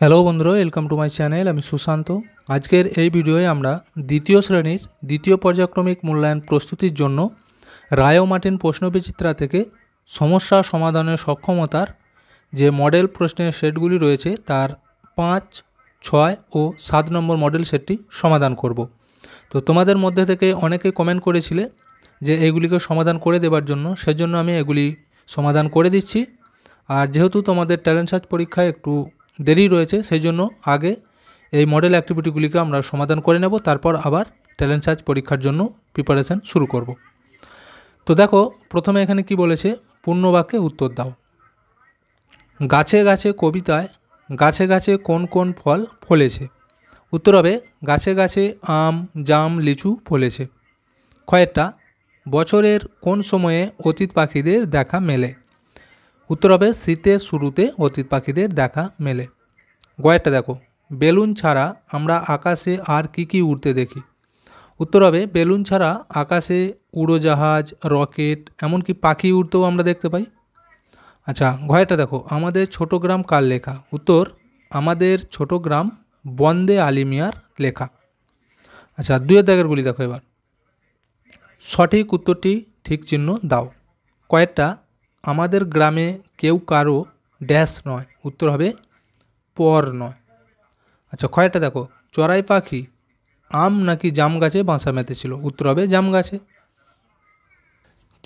hello বন্ধুরা welcome to my channel আমি সুশান্ত আজকের এই ভিডিওয়ে আমরা দ্বিতীয় শ্রেণীর দ্বিতীয় পর্যায়ক্রমিক মূল্যায়ন প্রস্তুতির জন্য রায়ো মার্টিন প্রশ্নবিচিত্রা থেকে সমস্যা সমাধানের সক্ষমতার যে মডেল প্রশ্নের সেটগুলি রয়েছে তার পাঁচ ছয় ও সাত নম্বর মডেল সেটটি সমাধান করব তো তোমাদের মধ্যে থেকে অনেকে কমেন্ট করেছিলে যে এগুলিকে সমাধান করে দেবার জন্য সেজন্য আমি এগুলি সমাধান করে দিচ্ছি আর যেহেতু তোমাদের ট্যালেন্ট সার্চ পরীক্ষায় একটু দেরি রয়েছে সেই জন্য আগে এই মডেল অ্যাক্টিভিটিগুলিকে আমরা সমাধান করে নেব তারপর আবার ট্যালেন্ট সার্চ পরীক্ষার জন্য প্রিপারেশান শুরু করব তো দেখো প্রথমে এখানে কি বলেছে পূর্ণবাক্যে উত্তর দাও গাছে গাছে কবিতায় গাছে গাছে কোন কোন ফল ফলেছে উত্তর হবে গাছে গাছে আম জাম লিচু ফলেছে কয়েকটা বছরের কোন সময়ে অতীত পাখিদের দেখা মেলে উত্তর হবে শীতের শুরুতে অতীত পাখিদের দেখা মেলে গয়েরটা দেখো বেলুন ছাড়া আমরা আকাশে আর কি কি উড়তে দেখি উত্তর হবে বেলুন ছাড়া আকাশে উড়োজাহাজ রকেট এমনকি পাখি উড়তেও আমরা দেখতে পাই আচ্ছা ঘয়টা দেখো আমাদের ছোট গ্রাম কার লেখা উত্তর আমাদের ছোট গ্রাম বন্দে আলিমিয়ার লেখা আচ্ছা দুয়ের দাগেরগুলি দেখো এবার সঠিক উত্তরটি ঠিক চিহ্ন দাও কয়েকটা আমাদের গ্রামে কেউ কারো ড্যাশ নয় উত্তর হবে পর নয় আচ্ছা কয়টা দেখো চড়াই পাখি আম নাকি জাম গাছে বাসা মেতেছিল উত্তর হবে জাম গাছে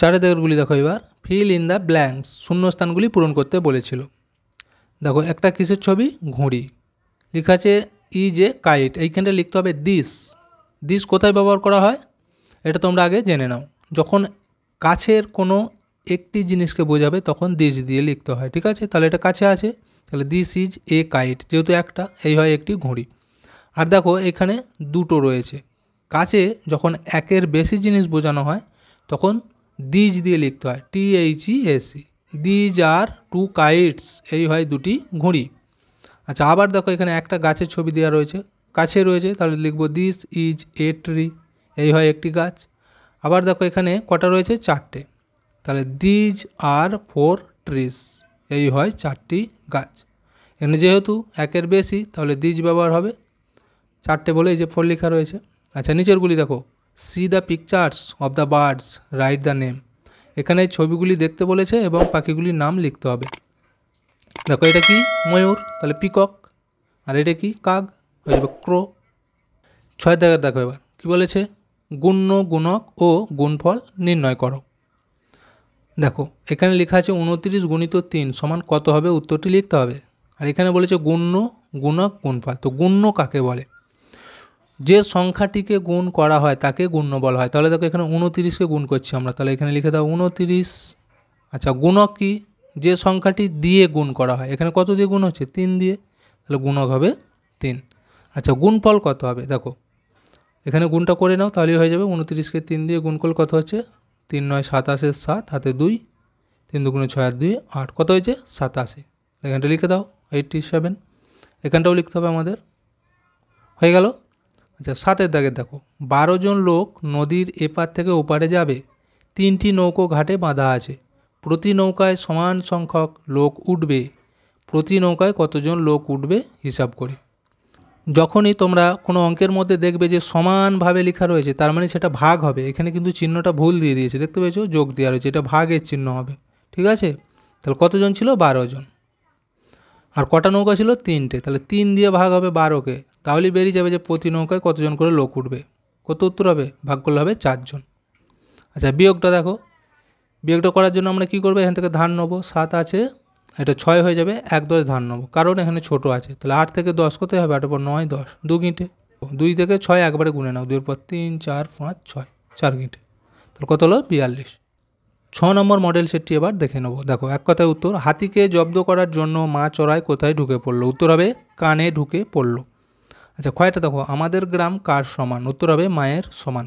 চারিদিকেরগুলি দেখো এবার ফিল ইন দ্য ব্ল্যাঙ্কস শূন্যস্থানগুলি পূরণ করতে বলেছিল দেখো একটা কিসের ছবি ঘুড়ি লেখা আছে ইজ এ কাইট এইখানটা লিখতে হবে দিস দিস কোথায় ব্যবহার করা হয় এটা তোমরা আগে জেনে নাও যখন কাছের কোনো একটি জিনিসকে বোঝাবে তখন দিস দিয়ে লিখতে হয় ঠিক আছে তাহলে এটা কাছে আছে তাহলে দিস ইজ এ কাইট যেহেতু একটা এই হয় একটি ঘড়ি আর দেখো এখানে দুটো রয়েছে কাছে যখন একের বেশি জিনিস বোঝানো হয় তখন দিজ দিয়ে লিখতে হয় T H E S E these are two kites এই হয় দুটি ঘড়ি আচ্ছা আবার দেখো এখানে একটা গাছের ছবি দেওয়া রয়েছে কাছে রয়েছে তাহলে লিখবো দিস ইজ এ ট্রি এই হয় একটি গাছ আবার দেখো এখানে কটা রয়েছে চারটে তাহলে দিজ আর ফোর ট্রিস এই হয় চারটি গাছ এখানে যেহেতু একের বেশি তাহলে দিজ ব্যবহার হবে চারটে বলে এই যে ফোর লেখা রয়েছে আচ্ছা নিচেরগুলি দেখো see the pictures of the birds write the name এখানে ছবিগুলি দেখতে বলেছে এবং পাখিগুলির নাম লিখতে হবে দেখো এটা কি ময়ূর তাহলে পিকক আর এটা কি কাক হয়ে যাবে ক্রো ছয় দেখার দেখো এবার কী বলেছে গুণ্য গুণক ও গুণফল নির্ণয় করো দেখো এখানে লেখা আছে উনত্রিশ গুণিত তিন সমান কত হবে উত্তরটি লিখতে হবে আর এখানে বলেছে গুণ্য গুণক গুণফল তো গুণ্য কাকে বলে যে সংখ্যাটিকে গুণ করা হয় তাকে গুণ্য বলা হয় তাহলে দেখো এখানে উনতিরিশকে গুণ করছি আমরা তাহলে এখানে লিখে দাও উনত্রিশ আচ্ছা গুণক কি যে সংখ্যাটি দিয়ে গুণ করা হয় এখানে কত দিয়ে গুণ হচ্ছে তিন দিয়ে তাহলে গুণক হবে তিন আচ্ছা গুণফল কত হবে দেখো এখানে গুণটা করে নাও তাহলেই হয়ে যাবে উনতিরিশকে তিন দিয়ে গুণ করলে কত হচ্ছে তিন নয় সাতাশের সাত হাতে দুই তিন দুগুণে ছয় আর দুই আট কত হয়েছে সাতাশি এখানটা লিখে দাও এইটটি সেভেন এখানটাও লিখতে হবে আমাদের হয়ে গেল আচ্ছা সাতের দাগে দেখো বারো জন লোক নদীর এপার থেকে ওপারে যাবে তিনটি নৌকো ঘাটে বাঁধা আছে প্রতি নৌকায় সমান সংখ্যক লোক উঠবে প্রতি নৌকায় কতজন লোক উঠবে হিসাব করি যখনই তোমরা কোনো অঙ্কের মধ্যে দেখবে যে সমানভাবে লেখা রয়েছে তার মানে সেটা ভাগ হবে এখানে কিন্তু চিহ্নটা ভুল দিয়ে দিয়েছে দেখতে পেয়েছো যোগ দেওয়া রয়েছে এটা ভাগের চিহ্ন হবে ঠিক আছে তাহলে কতজন ছিল বারো জন আর কটা নৌকা ছিল তিনটে তাহলে তিন দিয়ে ভাগ হবে বারোকে তাহলেই বেরিয়ে যাবে যে প্রতি নৌকায় কতজন করে লোক উঠবে কত উত্তর হবে ভাগ করলে হবে চারজন আচ্ছা বিয়োগটা দেখো বিয়োগটা করার জন্য আমরা কি করবো এখান থেকে ধান নেবো সাত আছে এটা ছয় হয়ে যাবে এক দশ ধান নেবো কারণ এখানে ছোট আছে তাহলে আট থেকে দশ করতে হবে আট পর নয় দশ দু গিঁটে দুই থেকে ছয় একবারে গুনে নাও দুইয়ের পর তিন চার পাঁচ ছয় চার গিঁটে তাহলে কত হলো বিয়াল্লিশ ছ নম্বর মডেল সেটটি এবার দেখে নেবো দেখো এক কথায় উত্তর হাতিকে জব্দ করার জন্য মা চড়ায় কোথায় ঢুকে পড়লো উত্তর হবে কানে ঢুকে পড়লো আচ্ছা কয়টা দেখো আমাদের গ্রাম কার সমান উত্তর হবে মায়ের সমান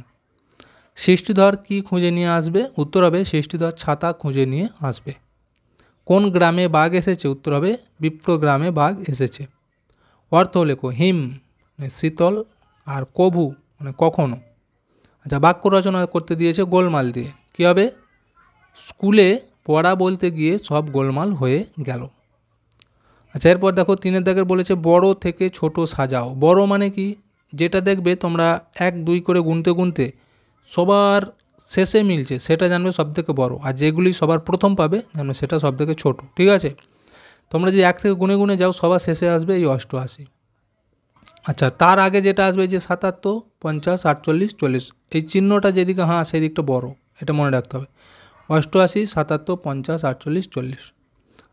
সৃষ্টিধর কি খুঁজে নিয়ে আসবে উত্তর হবে সৃষ্টিধর ছাতা খুঁজে নিয়ে আসবে কোন গ্রামে বাঘ এসেছে উত্তর হবে বিপ্র গ্রামে বাঘ এসেছে অর্থ লেখো হিম মানে শীতল আর কভু মানে কখনো আচ্ছা বাক্য রচনা করতে দিয়েছে গোলমাল দিয়ে কী হবে স্কুলে পড়া বলতে গিয়ে সব গোলমাল হয়ে গেল আচ্ছা এরপর দেখো তিনের দাগের বলেছে বড় থেকে ছোট সাজাও বড় মানে কি যেটা দেখবে তোমরা এক দুই করে গুনতে গুনতে সবার শেষে মিলছে সেটা জানবে সবথেকে বড় আর যেগুলি সবার প্রথম পাবে জানবে সেটা সবথেকে ছোট ঠিক আছে তোমরা যদি এক থেকে গুনে গুনে যাও সবার শেষে আসবে এই অষ্টআশি আচ্ছা তার আগে যেটা আসবে যে সাতাত্তর পঞ্চাশ আটচল্লিশ চল্লিশ এই চিহ্নটা যেদিকে হ্যাঁ সেই দিকটা বড় এটা মনে রাখতে হবে অষ্টআশি সাতাত্তর পঞ্চাশ আটচল্লিশ চল্লিশ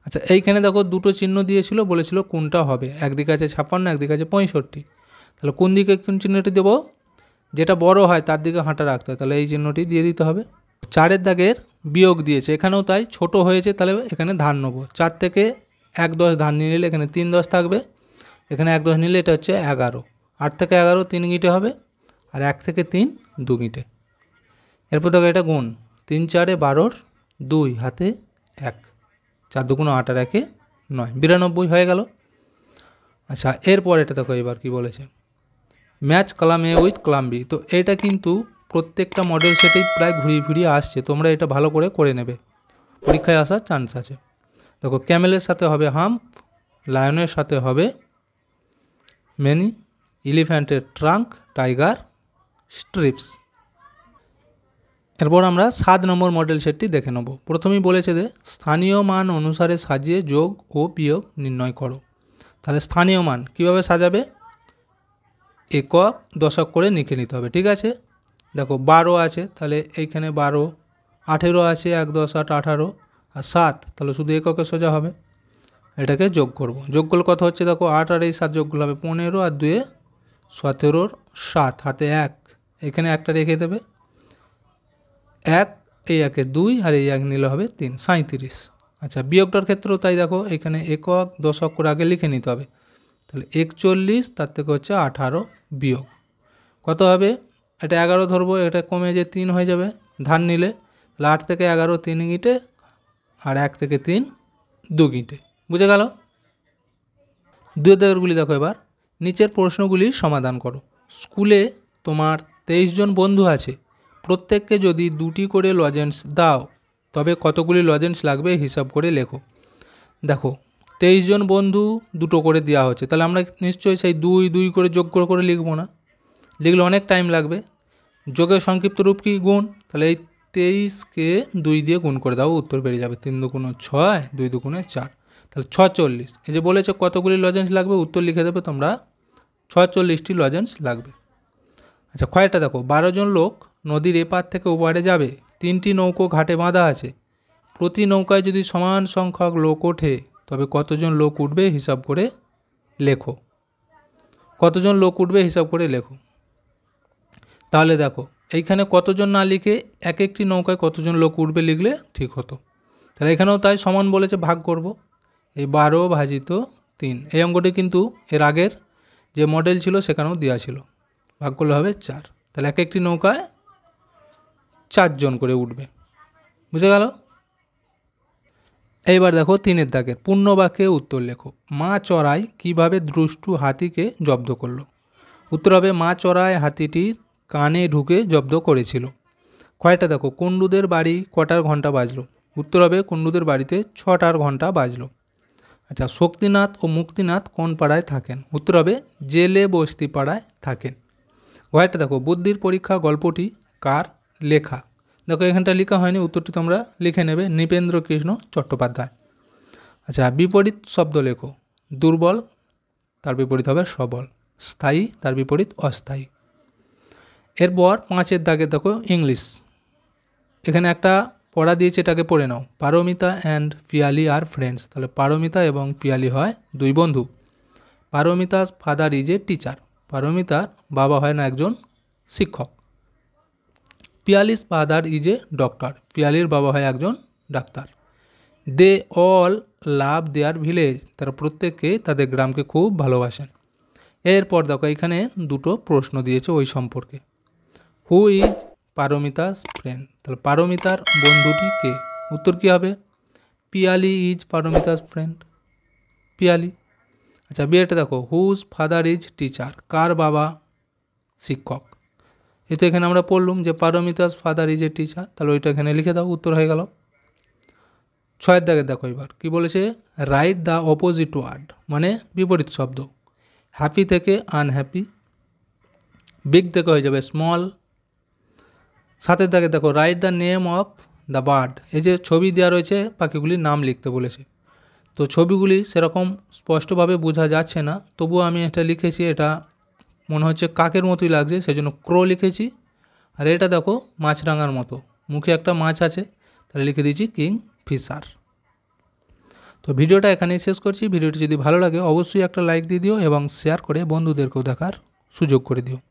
আচ্ছা এইখানে দেখো দুটো চিহ্ন দিয়েছিল বলেছিল কোনটা হবে একদিকে আছে ছাপ্পান্ন একদিকে আছে পঁয়ষট্টি তাহলে কোন দিকে কোন চিহ্নটি দেবো যেটা বড় হয় তার দিকে হাঁটা রাখতে হয় তাহলে এই চিহ্নটি দিয়ে দিতে হবে চারের দাগের বিয়োগ দিয়েছে এখানেও তাই ছোট হয়েছে তাহলে এখানে ধান নেবো চার থেকে এক দশ ধান নিয়ে নিলে এখানে তিন দশ থাকবে এখানে এক দশ নিলে এটা হচ্ছে এগারো আট থেকে এগারো তিন গিটে হবে আর এক থেকে তিন দু গিটে এরপর দেখো এটা গুণ তিন চারে বারোর দুই হাতে এক চার দুগুণ আট আর একে নয় বিরানব্বই হয়ে গেল আচ্ছা এরপর এটা দেখো এবার কি বলেছে match column A with column B তো এটা কিন্তু প্রত্যেকটা মডেল সেটেই প্রায় ঘুরিয়ে ফিরিয়ে আসছে তোমরা এটা ভালো করে করে নেবে পরীক্ষায় আসার চান্স আছে দেখো ক্যামেলের সাথে হবে হাম লায়নের সাথে হবে মেনি ইলিফ্যান্টের ট্রাঙ্ক টাইগার স্ট্রিপস এরপর আমরা সাত নম্বর মডেল সেটটি দেখে নেব প্রথমেই বলেছে যে স্থানীয় মান অনুসারে সাজিয়ে যোগ ও বিয়োগ নির্ণয় করো তাহলে স্থানীয় মান কিভাবে সাজাবে একক দশক করে লিখে নিতে হবে ঠিক আছে দেখো বারো আছে তাহলে এইখানে বারো আঠেরো আছে এক দশ আট আঠারো আর সাত তাহলে শুধু এককে সোজা হবে এটাকে যোগ করব যোগ করলে কথা হচ্ছে দেখো আট আর এই সাত যোগ করলে হবে পনেরো আর দুয়ে সতেরোর সাত হাতে এক এখানে একটা রেখে দেবে এক এই একে দুই আর এই এক নিলে হবে তিন সাঁত্রিশ আচ্ছা বিয়োগটার ক্ষেত্রেও তাই দেখো এখানে একক দশক করে আগে লিখে নিতে হবে তাহলে একচল্লিশ তার থেকে হচ্ছে আঠারো বিয়োগ কত হবে এটা এগারো ধরবো এটা কমে যে তিন হয়ে যাবে ধান নিলে তাহলে আট থেকে এগারো তিন গিটে আর এক থেকে তিন দু গিটে বুঝে গেল দুই দাগেরগুলি দেখো এবার নিচের প্রশ্নগুলি সমাধান করো স্কুলে তোমার তেইশ জন বন্ধু আছে প্রত্যেককে যদি দুটি করে লজেন্স দাও তবে কতগুলি লজেন্স লাগবে হিসাব করে লেখো দেখো তেইশ জন বন্ধু দুটো করে দেওয়া হচ্ছে তাহলে আমরা নিশ্চয়ই সেই দুই দুই করে যোগ করে করে লিখবো না লিখলে অনেক টাইম লাগবে যোগের সংক্ষিপ্ত রূপ কি গুণ তাহলে এই তেইশকে দুই দিয়ে গুণ করে দাও উত্তর বেরিয়ে যাবে তিন দুগুণো ছয় দুই দুগুণে চার তাহলে ছচল্লিশ এই যে বলেছে কতগুলি লজেন্স লাগবে উত্তর লিখে দেবে তোমরা ছচল্লিশটি লজেন্স লাগবে আচ্ছা কয়েকটা দেখো বারো জন লোক নদীর এপার থেকে ওপারে যাবে তিনটি নৌকো ঘাটে বাঁধা আছে প্রতি নৌকায় যদি সমান সংখ্যক লোক ওঠে তবে কতজন লোক উঠবে হিসাব করে লেখো কতজন লোক উঠবে হিসাব করে লেখো তাহলে দেখো এইখানে কতজন না লিখে এক একটি নৌকায় কতজন লোক উঠবে লিখলে ঠিক হতো তাহলে এখানেও তাই সমান বলেছে ভাগ করব এই বারো ভাজিত তিন এই অঙ্কটি কিন্তু এর আগের যে মডেল ছিল সেখানেও দেওয়া ছিল ভাগ করলে হবে চার তাহলে এক একটি নৌকায় চারজন করে উঠবে বুঝে গেল এইবার দেখো তিনের দাগের বাক্যে উত্তর লেখো মা চড়াই কিভাবে দ্রুষ্টু হাতিকে জব্দ করলো উত্তর হবে মা চড়াই হাতিটির কানে ঢুকে জব্দ করেছিল কয়টা দেখো কুণ্ডুদের বাড়ি কটার ঘন্টা বাজলো উত্তর হবে কুণ্ডুদের বাড়িতে ছটার ঘন্টা বাজলো আচ্ছা শক্তিনাথ ও মুক্তিনাথ কোন পাড়ায় থাকেন উত্তর হবে জেলে বস্তি পাড়ায় থাকেন কয়টা দেখো বুদ্ধির পরীক্ষা গল্পটি কার লেখা দেখো এখানটা লেখা হয়নি উত্তরটি তোমরা লিখে নেবে নৃপেন্দ্র কৃষ্ণ চট্টোপাধ্যায় আচ্ছা বিপরীত শব্দ লেখো দুর্বল তার বিপরীত হবে সবল স্থায়ী তার বিপরীত অস্থায়ী এরপর পাঁচের দাগে দেখো ইংলিশ এখানে একটা পড়া দিয়েছে এটাকে পড়ে নাও Paramita and Piyali are friends তাহলে পারমিতা এবং পিয়ালি হয় দুই বন্ধু পারমিতার ফাদার ইজ এ টিচার পারমিতার বাবা হয় না একজন শিক্ষক Piyali's father is a doctor পিয়ালির বাবা হয় একজন ডাক্তার they all love their village তারা প্রত্যেককে তাদের গ্রামকে খুব ভালোবাসেন এরপর দেখো এখানে দুটো প্রশ্ন দিয়েছে ওই সম্পর্কে হু ইজ পারমিতাস ফ্রেন্ড তাহলে পারমিতার বন্ধুটি কে উত্তর কী হবে পিয়ালি ইজ পারমিতাস ফ্রেন্ড পিয়ালি আচ্ছা বিয়েটা দেখো হুজ ফাদার ইজ টিচার কার বাবা শিক্ষক যেহেতু এখানে আমরা পড়লুম যে Paramita's father is a teacher তাহলে ওইটা এখানে লিখে দাও উত্তর হয়ে গেল ছয়ের দাগে দেখো এবার কী বলেছে রাইট দ্য অপোজিট ওয়ার্ড মানে বিপরীত শব্দ হ্যাপি থেকে আনহ্যাপি বিগ থেকে হয়ে যাবে স্মল সাতের দাগে দেখো write the name of the bird এই যে ছবি দেওয়া রয়েছে পাখিগুলির নাম লিখতে বলেছে তো ছবিগুলি সেরকম স্পষ্টভাবে বোঝা যাচ্ছে না তবুও আমি এটা লিখেছি এটা মনে হচ্ছে কাকের মতোই লাগছে সেজন্য ক্রো লিখেছি আর এটা দেখো মাছরাঙার মতো মুখে একটা মাছ আছে তাহলে লিখে দিয়েছি কিং ফিশার তো ভিডিওটা এখানেই শেষ করছি ভিডিওটি যদি ভালো লাগে অবশ্যই একটা লাইক দিয়ে দিও এবং শেয়ার করে বন্ধুদেরকেও দেখার সুযোগ করে দিও